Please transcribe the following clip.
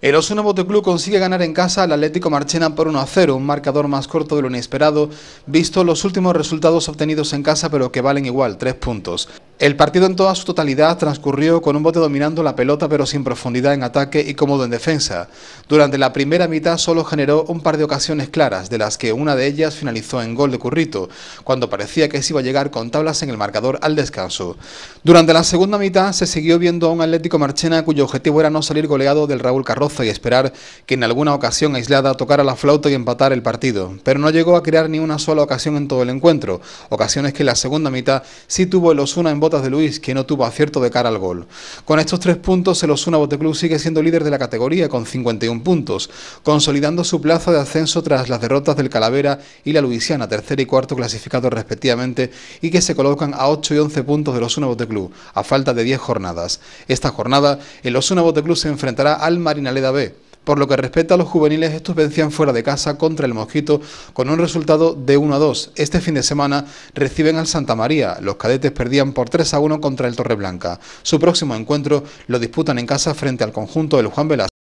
El Osuna Boteclub consigue ganar en casa al Atlético Marchena por 1 a 0, un marcador más corto de lo inesperado, visto los últimos resultados obtenidos en casa pero que valen igual, tres puntos. El partido en toda su totalidad transcurrió con un bote dominando la pelota pero sin profundidad en ataque y cómodo en defensa. Durante la primera mitad solo generó un par de ocasiones claras, de las que una de ellas finalizó en gol de Currito, cuando parecía que se iba a llegar con tablas en el marcador al descanso. Durante la segunda mitad se siguió viendo a un Atlético Marchena cuyo objetivo era no salir goleado del Raúl Carroza y esperar que en alguna ocasión aislada tocara la flauta y empatar el partido, pero no llegó a crear ni una sola ocasión en todo el encuentro, ocasiones que la segunda mitad sí tuvo los Osuna en de Luis, que no tuvo acierto de cara al gol. Con estos tres puntos, el Osuna Boteclub sigue siendo líder de la categoría con 51 puntos, consolidando su plaza de ascenso tras las derrotas del Calavera y la Luisiana, tercer y cuarto clasificados respectivamente, y que se colocan a 8 y 11 puntos del Osuna Boteclub, a falta de 10 jornadas. Esta jornada, el Osuna Boteclub se enfrentará al Marinaleda B por lo que respecta a los juveniles, estos vencían fuera de casa contra el Mosquito con un resultado de 1 a 2. Este fin de semana reciben al Santa María. Los cadetes perdían por 3 a 1 contra el Torreblanca. Su próximo encuentro lo disputan en casa frente al conjunto del Juan Velasco.